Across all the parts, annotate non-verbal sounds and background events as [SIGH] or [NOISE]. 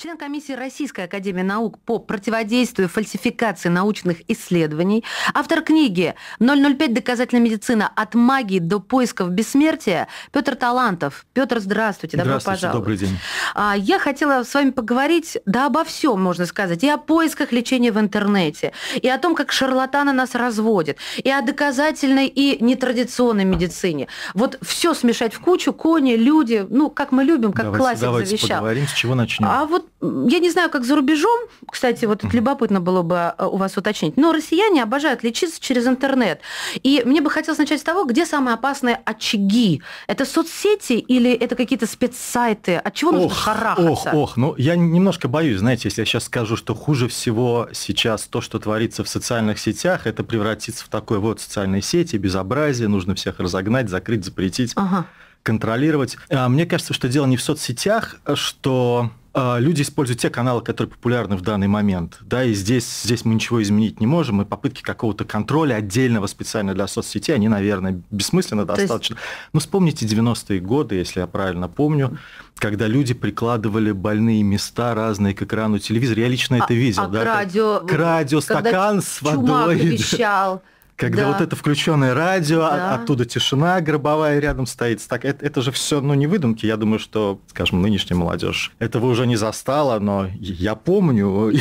член комиссии Российской Академии Наук по противодействию фальсификации научных исследований, автор книги «005. Доказательная медицина. От магии до поисков бессмертия» Петр Талантов. Петр, здравствуйте, добро здравствуйте, пожаловать. добрый день. А, я хотела с вами поговорить, да, обо всем, можно сказать, и о поисках лечения в интернете, и о том, как шарлатаны нас разводят, и о доказательной и нетрадиционной медицине. Вот все смешать в кучу, кони, люди, ну, как мы любим, как давайте, классик давайте завещал. Давайте поговорим, с чего начнем. А вот я не знаю, как за рубежом, кстати, вот это любопытно было бы э, у вас уточнить, но россияне обожают лечиться через интернет. И мне бы хотелось начать с того, где самые опасные очаги. Это соцсети или это какие-то спецсайты? От чего ох, нужно харахаться? Ох, ох, ну я немножко боюсь, знаете, если я сейчас скажу, что хуже всего сейчас то, что творится в социальных сетях, это превратится в такой вот социальной сети, безобразие, нужно всех разогнать, закрыть, запретить. Ага контролировать. А мне кажется, что дело не в соцсетях, а что а, люди используют те каналы, которые популярны в данный момент. Да, и здесь, здесь мы ничего изменить не можем, и попытки какого-то контроля отдельного специально для соцсетей, они, наверное, бессмысленно То достаточно. Есть... Ну, вспомните 90-е годы, если я правильно помню, когда люди прикладывали больные места разные к экрану телевизора. Я лично а, это видел. А да, к радио. К радио, стакан с водой. Чума [LAUGHS] вещал. Когда да. вот это включенное радио, а, да. оттуда тишина гробовая рядом стоит. Так, это, это же все, ну, не выдумки. Я думаю, что, скажем, нынешняя молодежь этого уже не застала, но я помню, [LAUGHS]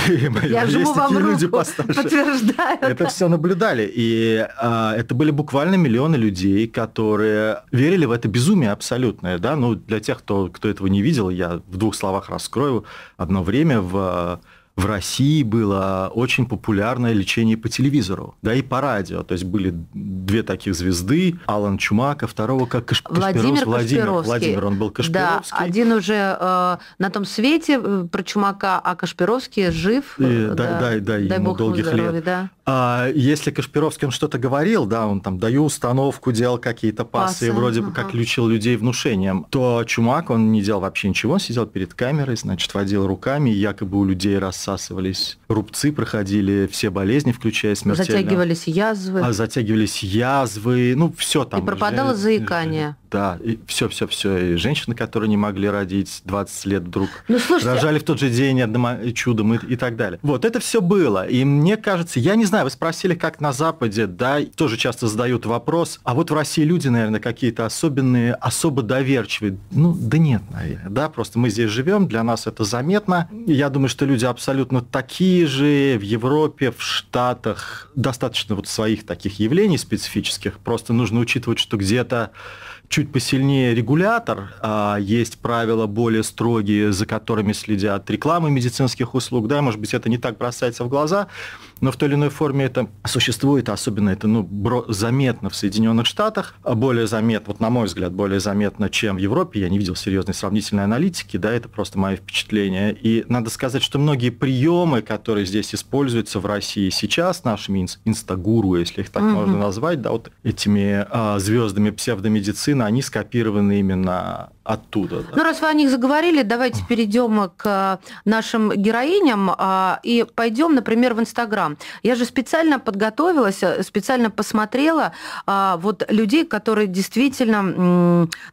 я есть такие люди постарше. Подтверждаю. Это все наблюдали. И а, это были буквально миллионы людей, которые верили в это безумие абсолютное. Да? Ну, для тех, кто, кто этого не видел, я в двух словах раскрою. Одно время в в России было очень популярное лечение по телевизору, да и по радио. То есть были две таких звезды, Алан Чумак, а второго как Каш... Владимир Кашпиров. Владимир, Владимир, он был Кашпировский. Да, один уже э, на том свете э, про Чумака, а Кашпировский жив. И, э, да, да, да, да, ему бог долгих ему здоровья, лет. Да. А, если Кашпировский он что-то говорил, да, он там даю установку, делал какие-то пасы, пасы вроде ага. бы как лечил людей внушением, то Чумак, он не делал вообще ничего, он сидел перед камерой, значит, водил руками, якобы у людей рассадил рассасывались, рубцы проходили, все болезни, включая ну, смертельные. Затягивались язвы. А затягивались язвы, ну все там. И пропадало же, заикание. Да, и все, все, все. И женщины, которые не могли родить 20 лет вдруг, ну, слушайте, рожали в тот же день одним чудом и, и так далее. Вот это все было. И мне кажется, я не знаю, вы спросили, как на Западе, да, тоже часто задают вопрос, а вот в России люди, наверное, какие-то особенные, особо доверчивые. Ну, да нет, наверное, да, просто мы здесь живем, для нас это заметно. Я думаю, что люди абсолютно абсолютно такие же в Европе, в Штатах. Достаточно вот своих таких явлений специфических. Просто нужно учитывать, что где-то чуть посильнее регулятор, а есть правила более строгие, за которыми следят рекламы медицинских услуг, да, может быть, это не так бросается в глаза, но в той или иной форме это существует, а особенно это ну, заметно в Соединенных Штатах, а более заметно, вот на мой взгляд, более заметно, чем в Европе, я не видел серьезной сравнительной аналитики, да, это просто мое впечатление, и надо сказать, что многие приемы, которые здесь используются в России сейчас нашими инстагуру, если их так угу. можно назвать, да, вот этими э, звездами псевдомедицины, они скопированы именно оттуда. Да. Ну, раз вы о них заговорили, давайте перейдем к нашим героиням а, и пойдем, например, в Инстаграм. Я же специально подготовилась, специально посмотрела а, вот людей, которые действительно,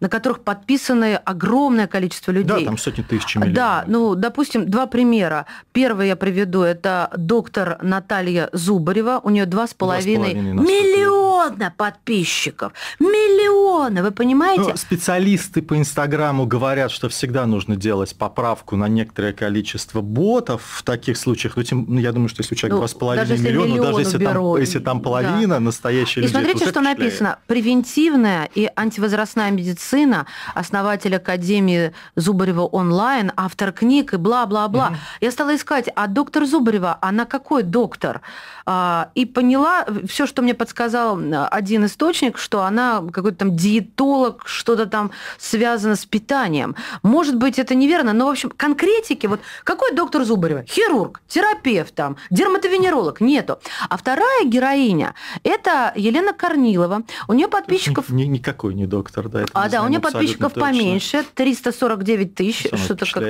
на которых подписаны огромное количество людей. Да, там сотни тысяч миллионов. Да, ну, допустим, два примера. Первый я приведу, это доктор Наталья Зубарева, у нее два с половиной миллиона миллиона подписчиков. Миллиона, вы понимаете? Ну, специалисты по Инстаграму говорят, что всегда нужно делать поправку на некоторое количество ботов в таких случаях. Ну, тем, ну, я думаю, что если у человека ну, 2,5 даже миллиона, миллион даже если там, если там половина да. настоящих людей... И смотрите, что впечатляет. написано. Превентивная и антивозрастная медицина, основатель Академии Зубарева онлайн, автор книг и бла-бла-бла. Mm. Я стала искать, а доктор Зубарева, она какой доктор? А, и поняла все, что мне подсказал один источник, что она какой-то там диетолог, что-то там связано с питанием. Может быть, это неверно, но, в общем, конкретики, вот какой доктор Зубарева? Хирург, терапевт, там, дерматовенеролог? Нету. А вторая героиня – это Елена Корнилова. У нее подписчиков... Ни, никакой не доктор, да. а, да, у нее подписчиков точно. поменьше, 349 тысяч, что-то как...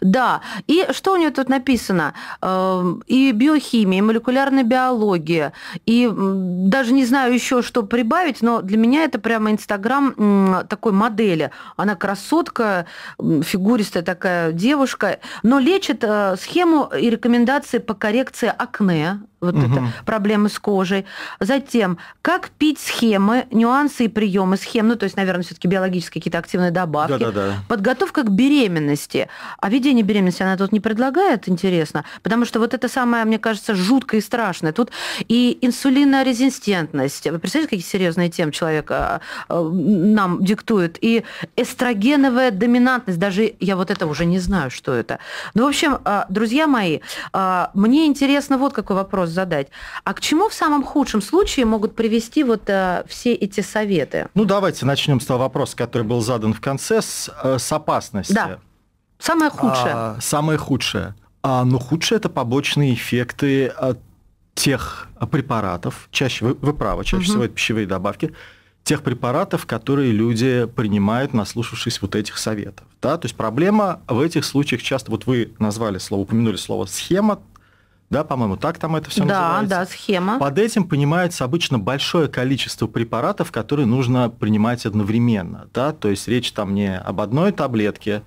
Да. И что у нее тут написано? Э, и биохимия, и молекулярная биология, и даже не знаю еще еще что прибавить, но для меня это прямо Инстаграм такой модели. Она красотка, фигуристая такая девушка, но лечит э, схему и рекомендации по коррекции акне вот угу. это, проблемы с кожей. Затем, как пить схемы, нюансы и приемы схем, ну, то есть, наверное, все-таки биологические какие-то активные добавки. Да-да-да. Подготовка к беременности. А ведение беременности она тут не предлагает, интересно, потому что вот это самое, мне кажется, жуткое и страшное. Тут и инсулинорезистентность. Вы представляете, какие серьезные темы человек а, а, нам диктует? И эстрогеновая доминантность. Даже я вот это уже не знаю, что это. Ну, в общем, а, друзья мои, мне интересно вот какой вопрос задать. А к чему в самом худшем случае могут привести вот а, все эти советы? Ну, давайте начнем с того вопроса, который был задан в конце, с, э, с опасности. Да. Самое а, худшее. А, самое худшее. А, но ну, худшее это побочные эффекты а, тех препаратов, чаще вы, вы правы, чаще угу. всего это пищевые добавки, тех препаратов, которые люди принимают, наслушавшись вот этих советов. Да? То есть проблема в этих случаях часто, вот вы назвали слово, упомянули слово схема, да, по-моему, так там это все да, называется. Да, да, схема. Под этим понимается обычно большое количество препаратов, которые нужно принимать одновременно, да, то есть речь там не об одной таблетке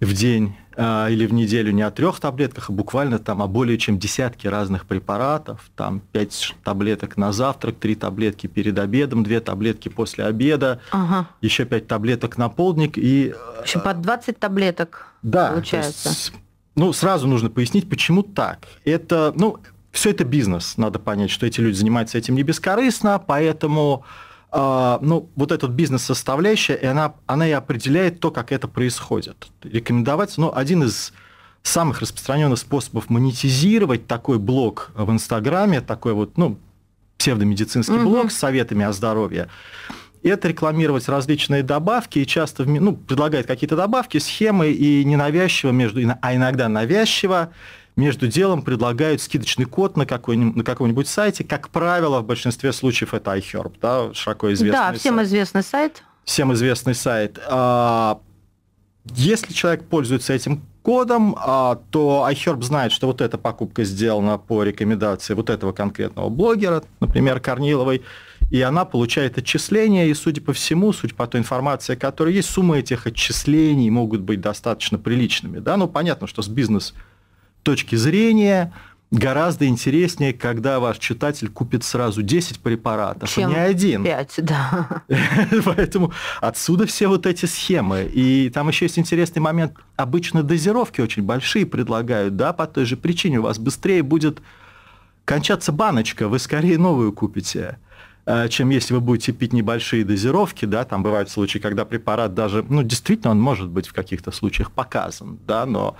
в день э, или в неделю, не о трех таблетках, а буквально там о более чем десятке разных препаратов, там пять таблеток на завтрак, три таблетки перед обедом, две таблетки после обеда, ага. еще пять таблеток на полдник и... В общем, а, под 20 таблеток да, получается. То есть ну, сразу нужно пояснить, почему так. Это, ну, все это бизнес, надо понять, что эти люди занимаются этим не бескорыстно, поэтому а, ну, вот этот бизнес-составляющая, и она, она и определяет то, как это происходит. Рекомендовать, ну, один из самых распространенных способов монетизировать такой блог в Инстаграме, такой вот, ну, псевдомедицинский угу. блог с советами о здоровье, это рекламировать различные добавки и часто ну, предлагает какие-то добавки, схемы и ненавязчиво, между, а иногда навязчиво между делом предлагают скидочный код на, какой-нибудь, на каком-нибудь сайте. Как правило, в большинстве случаев это iHerb, да, широко известный Да, всем сайт. известный сайт. Всем известный сайт. А, если человек пользуется этим кодом, а, то iHerb знает, что вот эта покупка сделана по рекомендации вот этого конкретного блогера, например, Корниловой, и она получает отчисления, и, судя по всему, судя по той информации, которая есть, суммы этих отчислений могут быть достаточно приличными. Да? Ну, понятно, что с бизнес точки зрения гораздо интереснее, когда ваш читатель купит сразу 10 препаратов, а Чем а не один. 5, да. [LAUGHS] Поэтому отсюда все вот эти схемы. И там еще есть интересный момент. Обычно дозировки очень большие предлагают, да, по той же причине. У вас быстрее будет кончаться баночка, вы скорее новую купите. Э, чем если вы будете пить небольшие дозировки, да, там бывают случаи, когда препарат даже, ну, действительно, он может быть в каких-то случаях показан, да, но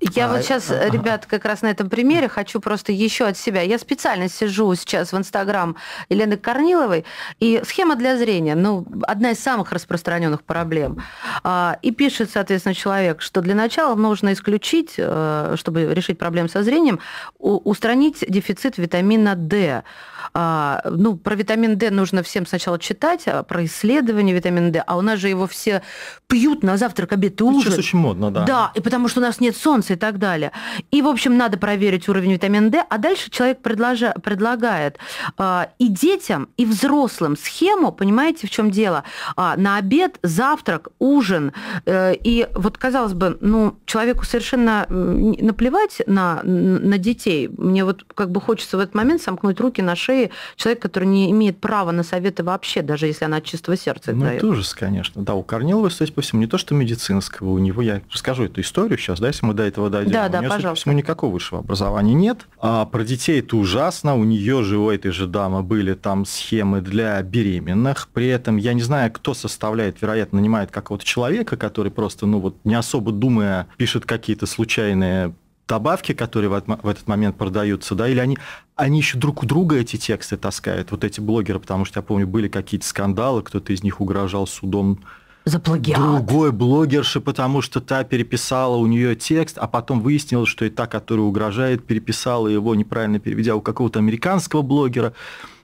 я а, вот сейчас, э, ага. ребят, как раз на этом примере хочу просто еще от себя. Я специально сижу сейчас в Инстаграм Елены Корниловой, и схема для зрения, ну, одна из самых распространенных проблем. А, и пишет, соответственно, человек, что для начала нужно исключить, э, чтобы решить проблему со зрением, устранить дефицит витамина D. А, ну, про витамин D нужно всем сначала читать, а про исследование витамина D, а у нас же его все пьют на завтрак, обед и ну, ужин. Сейчас очень модно, да. Да, и потому что у нас нет солнца солнце и так далее. И, в общем, надо проверить уровень витамина D, а дальше человек предложа, предлагает э, и детям, и взрослым схему, понимаете, в чем дело? А, на обед, завтрак, ужин. Э, и вот, казалось бы, ну, человеку совершенно наплевать на, на детей. Мне вот как бы хочется в этот момент сомкнуть руки на шее человек который не имеет права на советы вообще, даже если она от чистого сердца Ну, дает. это ужас, конечно. Да, у Корнилова, судя по всему, не то, что медицинского, у него, я расскажу эту историю сейчас, да, если мы до этого дойдем. Да, да, у нее, пожалуйста. Судя по никакого высшего образования нет. А про детей это ужасно. У нее же, у этой же дамы, были там схемы для беременных. При этом я не знаю, кто составляет, вероятно, нанимает какого-то человека, который просто, ну вот, не особо думая, пишет какие-то случайные добавки, которые в этот момент продаются, да, или они, они еще друг у друга эти тексты таскают, вот эти блогеры, потому что, я помню, были какие-то скандалы, кто-то из них угрожал судом за плагиат. Другой блогерши, потому что та переписала у нее текст, а потом выяснилось, что и та, которая угрожает, переписала его, неправильно переведя у какого-то американского блогера.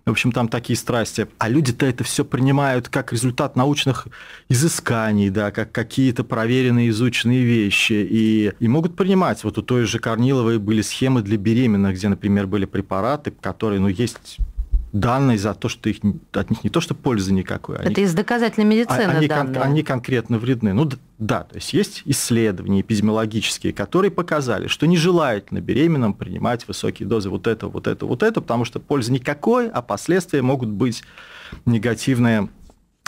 В общем, там такие страсти. А люди-то это все принимают как результат научных изысканий, да, как какие-то проверенные, изученные вещи. И, и могут принимать. Вот у той же Корниловой были схемы для беременных, где, например, были препараты, которые, ну, есть данные за то, что их, от них не то, что пользы никакой. Они, Это из доказательной медицины а, они, данные. Кон, они конкретно вредны. Ну да, то есть есть исследования эпидемиологические, которые показали, что нежелательно беременным принимать высокие дозы вот это, вот это, вот это, потому что пользы никакой, а последствия могут быть негативные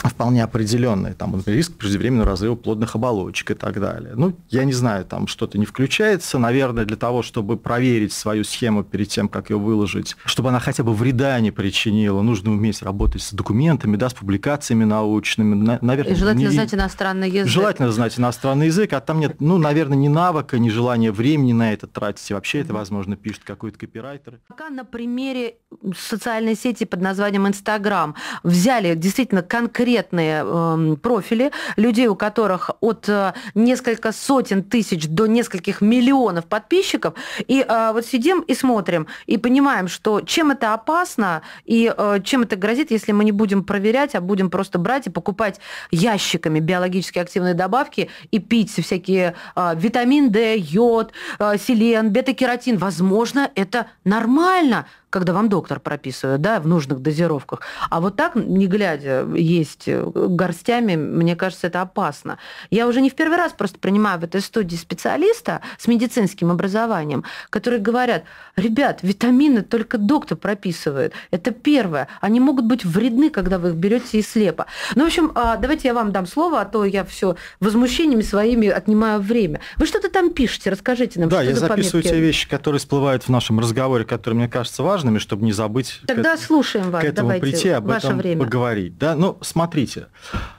а вполне определенные, там риск преждевременного разрыва плодных оболочек и так далее. Ну, я не знаю, там что-то не включается, наверное, для того, чтобы проверить свою схему перед тем, как ее выложить, чтобы она хотя бы вреда не причинила, нужно уметь работать с документами, да, с публикациями научными. На, наверное, и желательно не... знать иностранный язык. Желательно знать иностранный язык, а там нет, ну, наверное, ни навыка, ни желания времени на это тратить, и вообще это, возможно, пишет какой-то копирайтер. Пока на примере социальной сети под названием Инстаграм взяли действительно конкретно конкретные э, профили людей, у которых от э, несколько сотен тысяч до нескольких миллионов подписчиков. И э, вот сидим и смотрим, и понимаем, что чем это опасно и э, чем это грозит, если мы не будем проверять, а будем просто брать и покупать ящиками биологически активные добавки и пить всякие э, витамин D, йод, э, селен, бета-кератин. Возможно, это нормально когда вам доктор прописывает, да, в нужных дозировках. А вот так, не глядя, есть э, горстями, мне кажется, это опасно. Я уже не в первый раз просто принимаю в этой студии специалиста с медицинским образованием, которые говорят, ребят, витамины только доктор прописывает. Это первое. Они могут быть вредны, когда вы их берете и слепо. Ну, в общем, а, давайте я вам дам слово, а то я все возмущениями своими отнимаю время. Вы что-то там пишете, расскажите нам. Да, я записываю пометки? те вещи, которые всплывают в нашем разговоре, которые, мне кажется, важны важными, чтобы не забыть Тогда к, слушаем вас, к этому давайте, прийти, об ваше этом время. поговорить. Да? Ну, смотрите,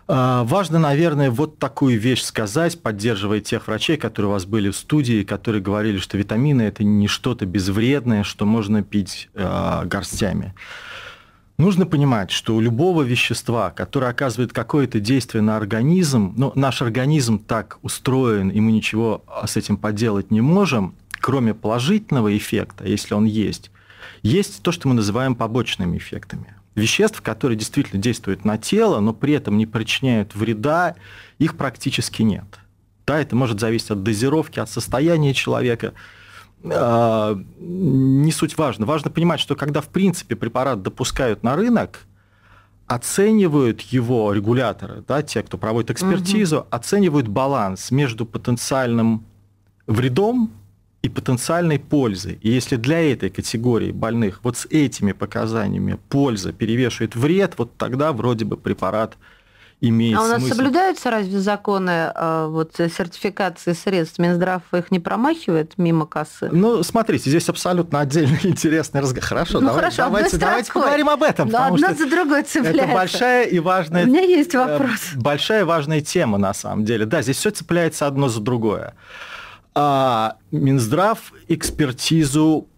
а, важно, наверное, вот такую вещь сказать, поддерживая тех врачей, которые у вас были в студии, которые говорили, что витамины – это не что-то безвредное, что можно пить а, горстями. Нужно понимать, что у любого вещества, которое оказывает какое-то действие на организм, ну, наш организм так устроен, и мы ничего с этим поделать не можем, кроме положительного эффекта, если он есть, есть то, что мы называем побочными эффектами. Веществ, которые действительно действуют на тело, но при этом не причиняют вреда, их практически нет. Да, это может зависеть от дозировки, от состояния человека. А, не суть важно. Важно понимать, что когда, в принципе, препарат допускают на рынок, оценивают его регуляторы, да, те, кто проводит экспертизу, угу. оценивают баланс между потенциальным вредом и потенциальной пользы. И если для этой категории больных вот с этими показаниями польза перевешивает вред, вот тогда вроде бы препарат имеет смысл. А у нас смысл. соблюдаются разве законы а, вот, э, сертификации средств? Минздрав их не промахивает мимо кассы? Ну, смотрите, здесь абсолютно отдельно [LAUGHS] интересный разговор. Хорошо, ну, давай, хорошо давайте, давайте поговорим об этом. Да, ну, одно за другое цепляется. Это большая и важная... У меня есть вопрос. Э, большая и важная тема, на самом деле. Да, здесь все цепляется одно за другое. А Минздрав экспертизу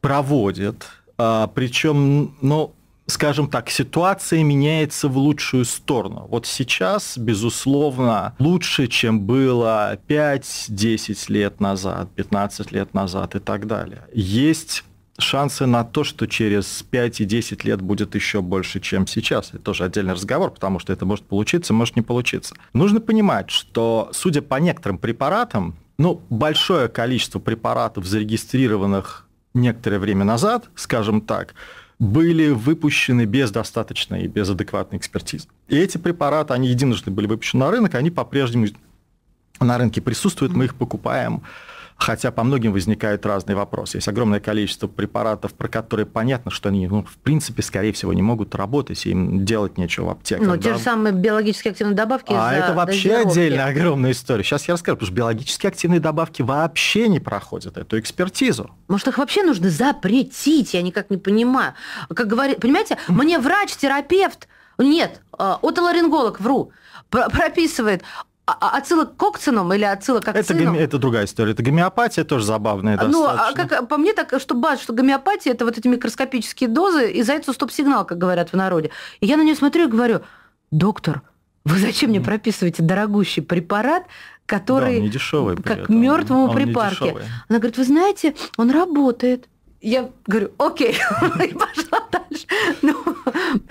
проводит. А, причем, ну, скажем так, ситуация меняется в лучшую сторону. Вот сейчас, безусловно, лучше, чем было 5-10 лет назад, 15 лет назад и так далее. Есть шансы на то, что через 5 и 10 лет будет еще больше, чем сейчас. Это тоже отдельный разговор, потому что это может получиться, может не получиться. Нужно понимать, что, судя по некоторым препаратам, ну, большое количество препаратов, зарегистрированных некоторое время назад, скажем так, были выпущены без достаточной, и без адекватной экспертизы. И эти препараты, они единожды были выпущены на рынок, они по-прежнему на рынке присутствуют, мы их покупаем хотя по многим возникают разные вопросы. Есть огромное количество препаратов, про которые понятно, что они, ну, в принципе, скорее всего, не могут работать, им делать нечего в аптеках. Ну, да? те же самые биологически активные добавки А это вообще отдельная огромная история. Сейчас я расскажу, потому что биологически активные добавки вообще не проходят эту экспертизу. Может, их вообще нужно запретить? Я никак не понимаю. Как говорит, понимаете, мне врач, терапевт, нет, э, отоларинголог, вру, прописывает а, а, отсылок к или отсылок к окцином? Это, другая история. Это гомеопатия тоже забавная Ну, а как, по мне так, что бац, что гомеопатия – это вот эти микроскопические дозы, и зайцу стоп-сигнал, как говорят в народе. И я на нее смотрю и говорю, доктор, вы зачем мне прописываете дорогущий препарат, который да, дешевый, как этом. мертвому он припарке? Она говорит, вы знаете, он работает. Я говорю, окей, [LAUGHS] и пошла дальше. Ну,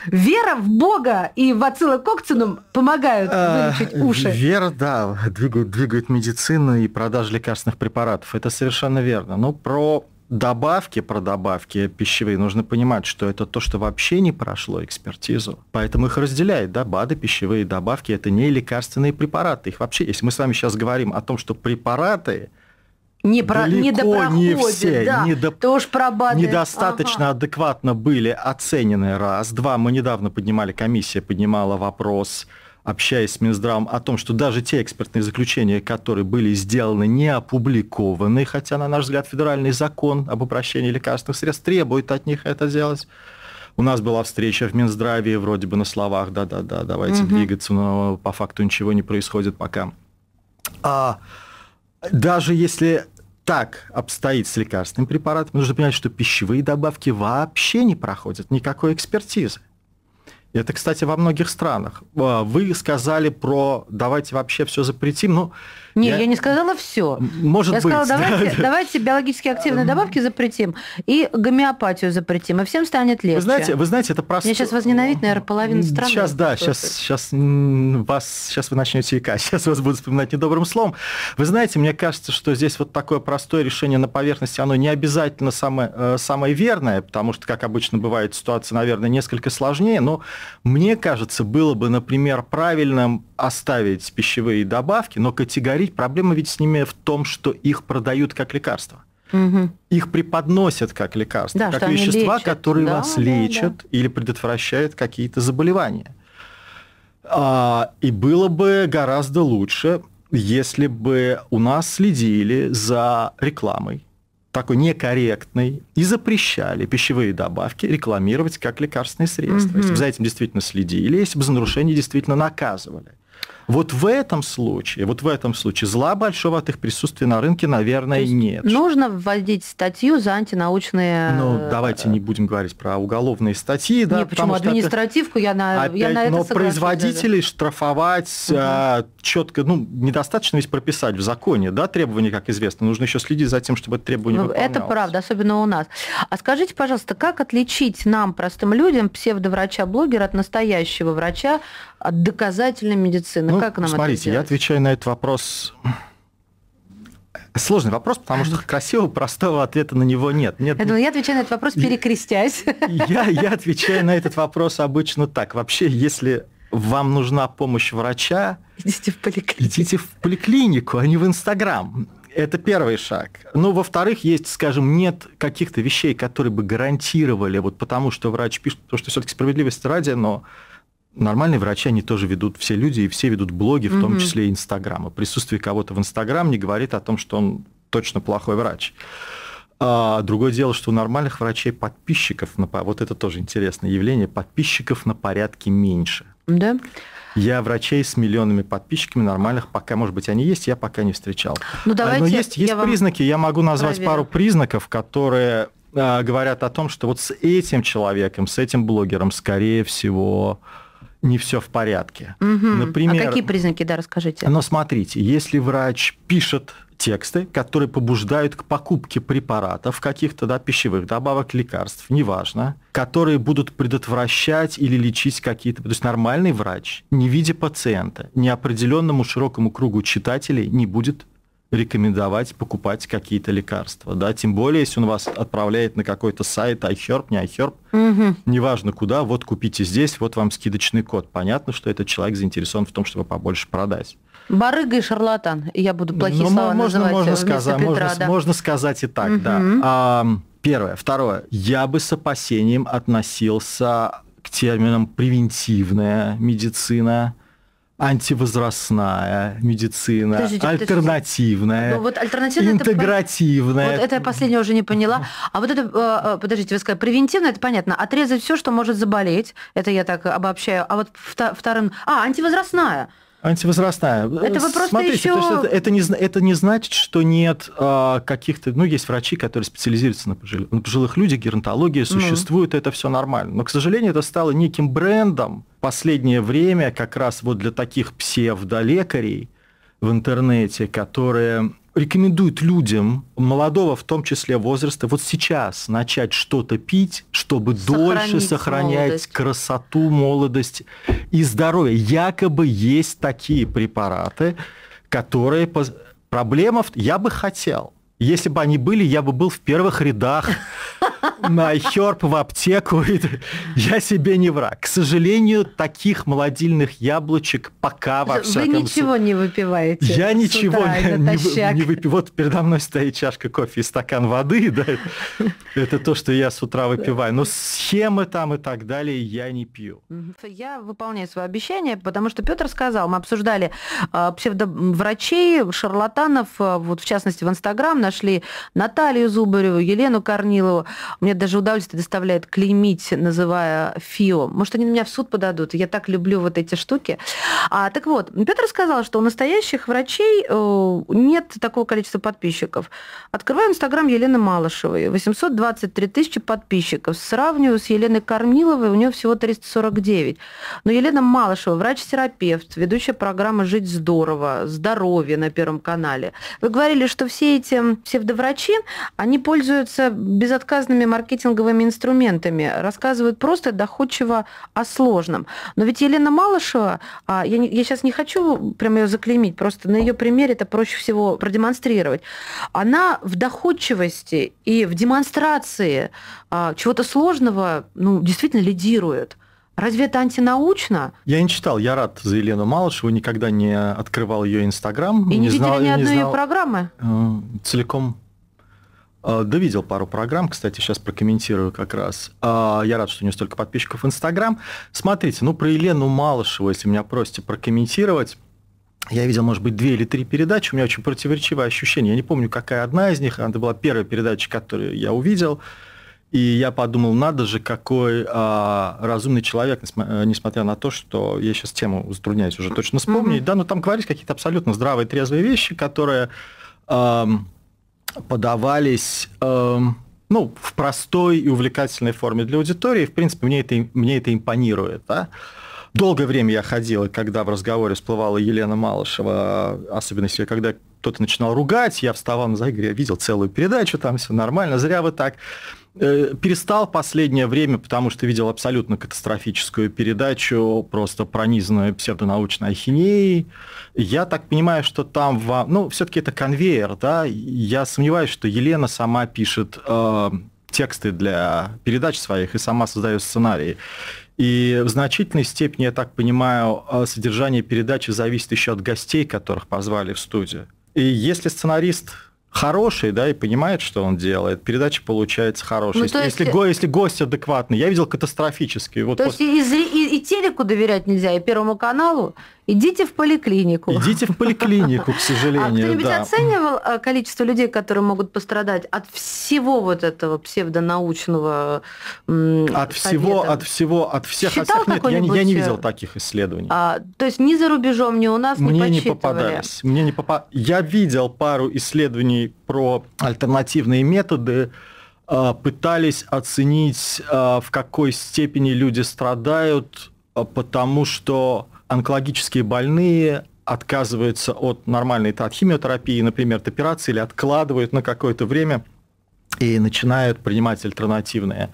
вера в Бога и бацилла кокцинум помогают а, вылечить уши. Вера, да, двигают, двигают медицину и продажи лекарственных препаратов. Это совершенно верно. Но про добавки, про добавки пищевые, нужно понимать, что это то, что вообще не прошло экспертизу. Поэтому их разделяют, да, БАДы, пищевые добавки, это не лекарственные препараты. Их вообще, если мы с вами сейчас говорим о том, что препараты – не про, далеко не все, да, недо, то уж недостаточно ага. адекватно были оценены раз. Два, мы недавно поднимали, комиссия поднимала вопрос, общаясь с Минздравом, о том, что даже те экспертные заключения, которые были сделаны, не опубликованы, хотя, на наш взгляд, федеральный закон об обращении лекарственных средств требует от них это сделать. У нас была встреча в Минздраве, вроде бы на словах, да-да-да, давайте угу. двигаться, но по факту ничего не происходит пока. А даже если так обстоит с лекарственным препаратом. нужно понимать, что пищевые добавки вообще не проходят никакой экспертизы. Это, кстати, во многих странах. А, вы сказали про давайте вообще все запретим. Но ну, не, я... я не сказала все. Может я быть. Я сказала, давайте, да. давайте [LAUGHS] биологически активные добавки запретим и гомеопатию запретим, и всем станет легче. Вы знаете, вы знаете это просто... Я сейчас возненавидит, наверное, половину страны. Сейчас, да, сейчас, сейчас, вас, сейчас вы начнете икать, сейчас [LAUGHS] вас будут вспоминать недобрым словом. Вы знаете, мне кажется, что здесь вот такое простое решение на поверхности, оно не обязательно самое, э, самое верное, потому что, как обычно бывает, ситуация, наверное, несколько сложнее, но мне кажется, было бы, например, правильным оставить пищевые добавки, но категорить проблема ведь с ними в том, что их продают как лекарство. Угу. Их преподносят как лекарства, да, как вещества, лечат. которые да, вас да, лечат да. или предотвращают какие-то заболевания. А, и было бы гораздо лучше, если бы у нас следили за рекламой такой некорректный, и запрещали пищевые добавки рекламировать как лекарственные средства. Угу. Если бы за этим действительно следили, если бы за нарушение действительно наказывали. Вот в этом случае, вот в этом случае зла большого от их присутствия на рынке, наверное, нет. Нужно вводить статью за антинаучные. Ну, э, давайте не будем говорить про уголовные статьи, да. Не, почему административку я на, я на это Но производителей даже. штрафовать угу. а, четко, ну, недостаточно ведь прописать в законе, да, требования, как известно, нужно еще следить за тем, чтобы это требование ну, выполнялось. Это правда, особенно у нас. А скажите, пожалуйста, как отличить нам, простым людям, псевдоврача-блогера от настоящего врача, от доказательной медицины? Ну, как нам смотрите, это делать? я отвечаю на этот вопрос Сложный вопрос, потому что красивого, простого ответа на него нет. нет... Я, думаю, я отвечаю на этот вопрос, перекрестясь. Я, я отвечаю на этот вопрос обычно так. Вообще, если вам нужна помощь врача, идите в поликлинику, идите в поликлинику а не в Инстаграм. Это первый шаг. Ну, во-вторых, есть, скажем, нет каких-то вещей, которые бы гарантировали, вот потому что врач пишет, потому что все-таки справедливость ради, но нормальные врачи, они тоже ведут, все люди, и все ведут блоги, в том числе и Инстаграма. Присутствие кого-то в Инстаграм не говорит о том, что он точно плохой врач. А, другое дело, что у нормальных врачей подписчиков, на, вот это тоже интересное явление, подписчиков на порядке меньше. Да. Я врачей с миллионами подписчиками нормальных, пока, может быть, они есть, я пока не встречал. Ну, э, давайте Но есть, есть я признаки, я могу назвать проверю. пару признаков, которые э, говорят о том, что вот с этим человеком, с этим блогером, скорее всего, не все в порядке. Угу. Например, а какие признаки, да, расскажите. Но смотрите, если врач пишет тексты, которые побуждают к покупке препаратов, каких-то да, пищевых добавок, лекарств, неважно, которые будут предотвращать или лечить какие-то... То есть нормальный врач, не видя пациента, неопределенному широкому кругу читателей не будет рекомендовать покупать какие-то лекарства, да, тем более, если он вас отправляет на какой-то сайт iHerb, не iHerb, угу. неважно куда, вот купите здесь, вот вам скидочный код. Понятно, что этот человек заинтересован в том, чтобы побольше продать. Барыга и шарлатан, я буду плохие ну, слова можно, называть. Можно, сказать, Петра, можно, да. можно сказать и так, угу. да. А, первое. Второе. Я бы с опасением относился к терминам «превентивная медицина», антивозрастная медицина, подождите, альтернативная, подождите. Ну, вот альтернативная интегративная. Это, вот это я последнее уже не поняла. А вот это, а, а, подождите, вы сказали, превентивно, это понятно, отрезать все, что может заболеть, это я так обобщаю, а вот вторым... А, антивозрастная. Антивозрастная. Э, это вы просто Смотрите, еще... это, это, не, это не значит, что нет э, каких-то... Ну, есть врачи, которые специализируются на пожилых, на пожилых людях, геронтология ну. существует, ну. это все нормально. Но, к сожалению, это стало неким брендом, последнее время как раз вот для таких псевдолекарей в интернете, которые рекомендуют людям, молодого в том числе возраста, вот сейчас начать что-то пить, чтобы сохранить дольше сохранять молодость. красоту, молодость и здоровье. Якобы есть такие препараты, которые... Проблема... Я бы хотел, если бы они были, я бы был в первых рядах [LAUGHS] на херп в аптеку. Я себе не враг. К сожалению, таких молодильных яблочек пока во всяком Вы ничего не выпиваете. Я ничего не, выпиваю. Вот передо мной стоит чашка кофе и стакан воды. Это то, что я с утра выпиваю. Но схемы там и так далее я не пью. Я выполняю свое обещание, потому что Петр сказал, мы обсуждали а, псевдоврачей, шарлатанов, а, вот в частности в Инстаграм, нашли Наталью Зубареву, Елену Корнилову. Мне даже удовольствие доставляет клеймить, называя ФИО. Может, они на меня в суд подадут? Я так люблю вот эти штуки. А, так вот, Петр сказал, что у настоящих врачей э, нет такого количества подписчиков. Открываю Инстаграм Елены Малышевой. 823 тысячи подписчиков. Сравниваю с Еленой Корниловой, у нее всего 349. Но Елена Малышева, врач-терапевт, ведущая программы «Жить здорово», «Здоровье» на Первом канале. Вы говорили, что все эти псевдоврачи, они пользуются безотказными маркетинговыми инструментами, рассказывают просто доходчиво о сложном. Но ведь Елена Малышева, а, я, не, я сейчас не хочу прямо ее заклеймить, просто на ее примере это проще всего продемонстрировать. Она в доходчивости и в демонстрации а, чего-то сложного ну, действительно лидирует. Разве это антинаучно? Я не читал, я рад за Елену Малышеву, никогда не открывал ее Инстаграм. И не, не видели ни одной ее программы? Э, целиком э, да, видел пару программ, кстати, сейчас прокомментирую как раз. Э, я рад, что у нее столько подписчиков в Инстаграм. Смотрите, ну, про Елену Малышеву, если меня просите прокомментировать, я видел, может быть, две или три передачи, у меня очень противоречивое ощущение. Я не помню, какая одна из них, Это была первая передача, которую я увидел. И я подумал, надо же, какой а, разумный человек, э, несмотря на то, что я сейчас тему затрудняюсь уже точно вспомнить, mm-hmm. да, но там говорились какие-то абсолютно здравые, трезвые вещи, которые а, подавались... А, ну, в простой и увлекательной форме для аудитории. В принципе, мне это, мне это импонирует. Да? Долгое время я ходил, когда в разговоре всплывала Елена Малышева, особенно если когда кто-то начинал ругать, я вставал на заигре, я видел целую передачу, там все нормально, зря вы так. Э, перестал последнее время, потому что видел абсолютно катастрофическую передачу, просто пронизанную псевдонаучной ахинеей. Я так понимаю, что там, во... ну, все-таки это конвейер, да, я сомневаюсь, что Елена сама пишет э, тексты для передач своих и сама создает сценарии. И в значительной степени, я так понимаю, э, содержание передачи зависит еще от гостей, которых позвали в студию. И если сценарист хороший, да, и понимает, что он делает, передача получается хорошая. Ну, если, есть... если, го, если гость адекватный, я видел катастрофический. Вот то после... есть из, телеку доверять нельзя, и Первому каналу, идите в поликлинику. Идите в поликлинику, к а сожалению. А кто-нибудь да. оценивал э, количество людей, которые могут пострадать от всего вот этого псевдонаучного От совета? всего, от всего, от всех. Считал от всех? Нет, я, я не видел э, таких исследований. А, то есть ни за рубежом, ни у нас Мне не, не попадались. Мне не попа... Я видел пару исследований про альтернативные методы, Э, пытались оценить, э, в какой степени люди страдают, э, потому что онкологические больные отказываются от нормальной от химиотерапии, например, от операции, или откладывают на какое-то время и начинают принимать альтернативные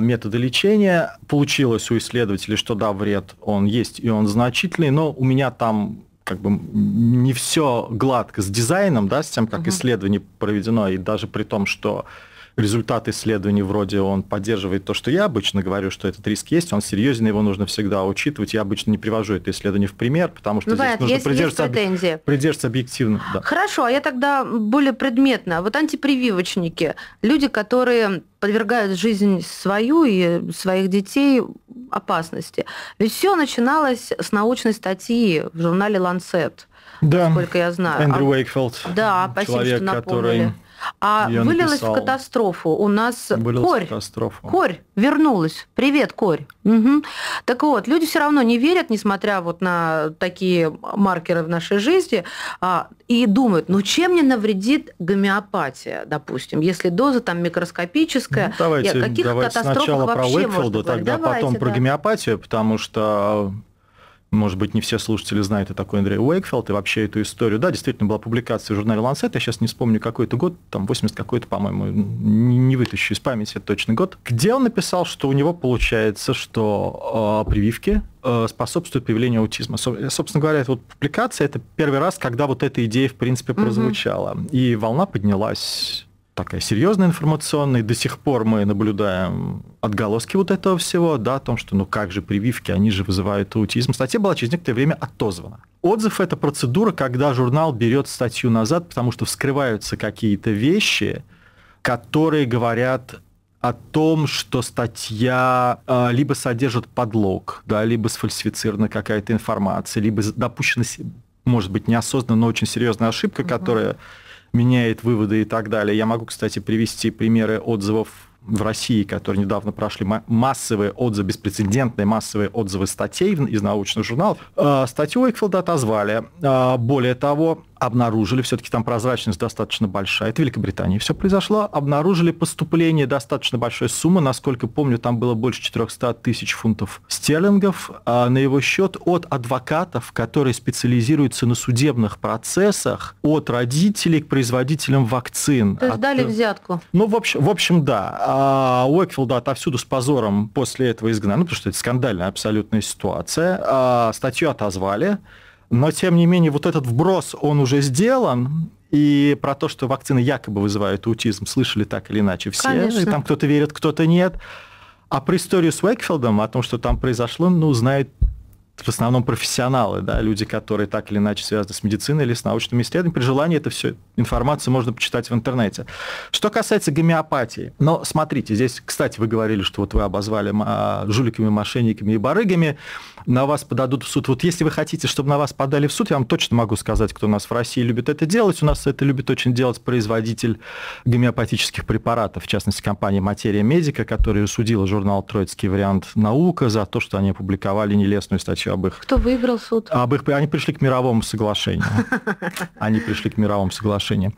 методы лечения. Получилось у исследователей, что да, вред он есть и он значительный, но у меня там как бы не все гладко с дизайном, да, с тем, как угу. исследование проведено, и даже при том, что результат исследований вроде он поддерживает то, что я обычно говорю, что этот риск есть, он серьезен, его нужно всегда учитывать. Я обычно не привожу это исследование в пример, потому что ну, здесь нужно есть, придерживаться, есть об... придерживаться объективно. Да. Хорошо, а я тогда более предметно. Вот антипрививочники, люди, которые подвергают жизнь свою и своих детей опасности. Ведь все начиналось с научной статьи в журнале «Ланцет», да. насколько я знаю. Эндрю а, Уэйкфилд. Да, спасибо, человек, что напомнили. который а Я вылилась написал. в катастрофу. У нас вылилась корь. Катастрофу. Корь вернулась. Привет, корь. Угу. Так вот, люди все равно не верят, несмотря вот на такие маркеры в нашей жизни, а, и думают, ну чем мне навредит гомеопатия, допустим, если доза там микроскопическая. Ну, давайте, и каких давайте сначала про Уэкфилда, тогда давайте, потом про гомеопатию, потому что может быть, не все слушатели знают, о такой Андрей Уэйкфилд, и вообще эту историю. Да, действительно, была публикация в журнале «Ланцет», я сейчас не вспомню какой-то год, там 80 какой-то, по-моему, не вытащу из памяти точный год, где он написал, что у него получается, что э, прививки э, способствуют появлению аутизма. Э, собственно говоря, эта вот публикация – это первый раз, когда вот эта идея, в принципе, прозвучала. Угу. И волна поднялась такая серьезная информационная. и До сих пор мы наблюдаем отголоски вот этого всего, да, о том, что ну как же прививки, они же вызывают аутизм. Статья была через некоторое время отозвана. Отзыв – это процедура, когда журнал берет статью назад, потому что вскрываются какие-то вещи, которые говорят о том, что статья э, либо содержит подлог, да, либо сфальсифицирована какая-то информация, либо допущена, может быть, неосознанно, но очень серьезная ошибка, угу. которая меняет выводы и так далее. Я могу, кстати, привести примеры отзывов в России, которые недавно прошли массовые отзывы, беспрецедентные массовые отзывы статей из научных журналов, э, статью Экфилда отозвали. Э, более того, обнаружили, все-таки там прозрачность достаточно большая, это в Великобритании все произошло, обнаружили поступление достаточно большой суммы, насколько помню, там было больше 400 тысяч фунтов стерлингов а на его счет от адвокатов, которые специализируются на судебных процессах, от родителей к производителям вакцин. То есть от... дали э, взятку? Ну, в общем, в общем да. А Уэкфилда отовсюду с позором после этого изгнали, ну, потому что это скандальная абсолютная ситуация. А статью отозвали. Но, тем не менее, вот этот вброс, он уже сделан, и про то, что вакцины якобы вызывают аутизм, слышали так или иначе все. Конечно. там кто-то верит, кто-то нет. А про историю с Уэкфилдом, о том, что там произошло, ну, знают в основном профессионалы, да, люди, которые так или иначе связаны с медициной или с научными исследованиями. При желании это все информацию можно почитать в интернете. Что касается гомеопатии, но смотрите, здесь, кстати, вы говорили, что вот вы обозвали жуликами, мошенниками и барыгами на вас подадут в суд. Вот если вы хотите, чтобы на вас подали в суд, я вам точно могу сказать, кто у нас в России любит это делать. У нас это любит очень делать производитель гомеопатических препаратов, в частности, компания «Материя Медика», которая судила журнал «Троицкий вариант наука» за то, что они опубликовали нелестную статью об их... Кто выиграл суд? Об их... Они пришли к мировому соглашению. [LAUGHS] Они пришли к мировому соглашению.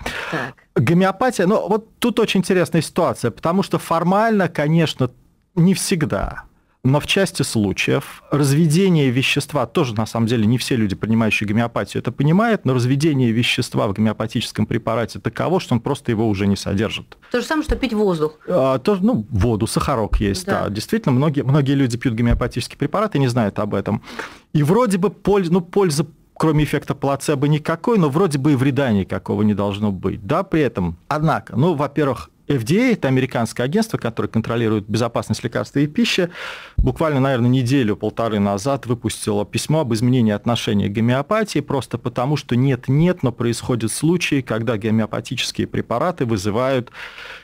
Гомеопатия, ну вот тут очень интересная ситуация, потому что формально, конечно, не всегда но в части случаев разведение вещества, тоже на самом деле не все люди, принимающие гомеопатию, это понимают, но разведение вещества в гомеопатическом препарате таково, что он просто его уже не содержит. То же самое, что пить воздух. А, то, ну, воду, сахарок есть, да. да. Действительно, многие, многие люди пьют гомеопатические препараты и не знают об этом. И вроде бы польза, ну, польза кроме эффекта плацебо никакой, но вроде бы и вреда никакого не должно быть. Да, при этом, однако, ну, во-первых, FDA, это американское агентство, которое контролирует безопасность лекарств и пищи, буквально, наверное, неделю-полторы назад выпустило письмо об изменении отношения к гомеопатии, просто потому что нет-нет, но происходят случаи, когда гомеопатические препараты вызывают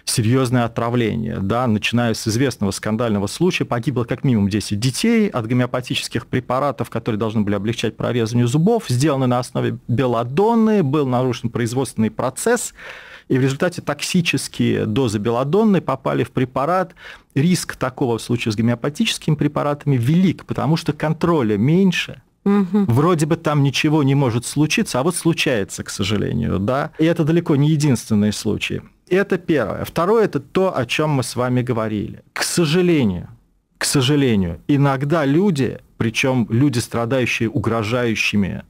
серьезное отравление. Да, начиная с известного скандального случая, погибло как минимум 10 детей от гомеопатических препаратов, которые должны были облегчать прорезывание зубов, сделаны на основе белодонны, был нарушен производственный процесс, и в результате токсические дозы белодонны попали в препарат. Риск такого в случае с гомеопатическими препаратами велик, потому что контроля меньше – Угу. Вроде бы там ничего не может случиться, а вот случается, к сожалению, да. И это далеко не единственный случай. Это первое. Второе – это то, о чем мы с вами говорили. К сожалению, к сожалению, иногда люди, причем люди, страдающие угрожающими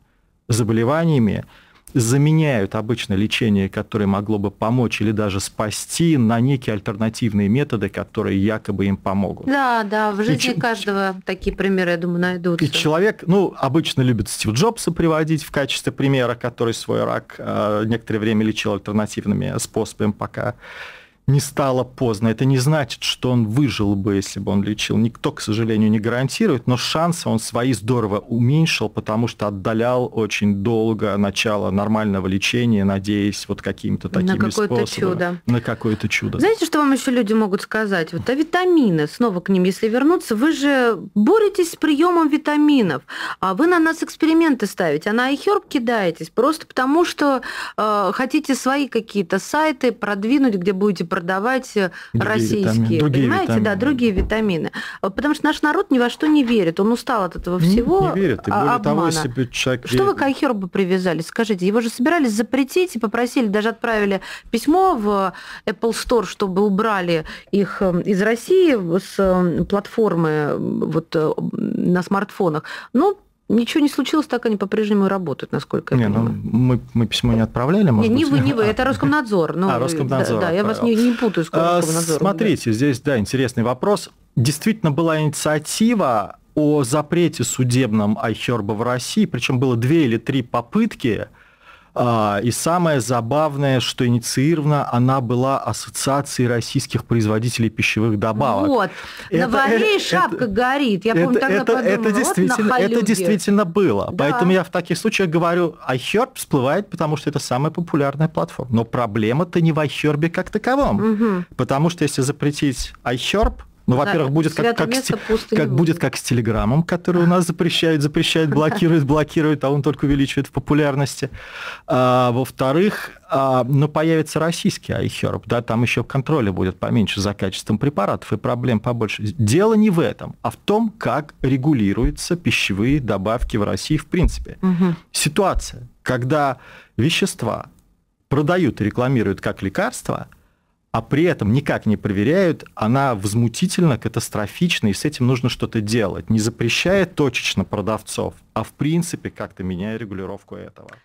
заболеваниями, заменяют обычное лечение, которое могло бы помочь или даже спасти, на некие альтернативные методы, которые якобы им помогут. Да, да, в жизни и, каждого такие примеры, я думаю, найдутся. И человек, ну, обычно любит Стив Джобса приводить в качестве примера, который свой рак э, некоторое время лечил альтернативными способами, пока не стало поздно. Это не значит, что он выжил бы, если бы он лечил. Никто, к сожалению, не гарантирует, но шансы он свои здорово уменьшил, потому что отдалял очень долго начало нормального лечения, надеясь вот какими-то такими на какое-то способами. Чудо. На какое-то чудо. Знаете, что вам еще люди могут сказать? Вот, а витамины, снова к ним, если вернуться, вы же боретесь с приемом витаминов, а вы на нас эксперименты ставите, а на iHerb кидаетесь просто потому, что э, хотите свои какие-то сайты продвинуть, где будете продавать э, другие российские, витамины. понимаете, витамины. да, другие витамины. Потому что наш народ ни во что не верит, он устал от этого всего. Не, не верит, и а, более обмана. того, если человек... Что вы к Айхербу привязали, скажите? Его же собирались запретить и попросили, даже отправили письмо в Apple Store, чтобы убрали их эм, из России с эм, платформы вот э, на смартфонах. Но ну, Ничего не случилось, так они по-прежнему работают, насколько я не, ну, понимаю. Ну, мы, мы письмо не отправляли, может не, быть. Не вы, не вы, [LAUGHS] это Роскомнадзор. Но ну, а, Роскомнадзор. Да, да я вас не, не путаю с а, Роскомнадзором. Смотрите, здесь, да, интересный вопрос. Действительно была инициатива о запрете судебном айхерба в России, причем было две или три попытки а, и самое забавное, что инициирована она была Ассоциацией российских производителей пищевых добавок. Вот, это, на варе шапка это, горит. Я это, помню, тогда это, подумала, это, вот действительно, это действительно было. Да. Поэтому я в таких случаях говорю, iHerb всплывает, потому что это самая популярная платформа. Но проблема-то не в iHerb как таковом. Угу. Потому что если запретить iHerb, ну, во-первых, будет как, как, с, как будет как с Телеграмом, который у нас запрещают, запрещают, блокируют, блокируют, а он только увеличивает в популярности. А, во-вторых, а, ну, появится российский iHerb, да, там еще контроля будет поменьше за качеством препаратов и проблем побольше. Дело не в этом, а в том, как регулируются пищевые добавки в России в принципе. Угу. Ситуация, когда вещества продают и рекламируют как лекарства, а при этом никак не проверяют, она возмутительно катастрофична, и с этим нужно что-то делать, не запрещая точечно продавцов, а в принципе как-то меняя регулировку этого.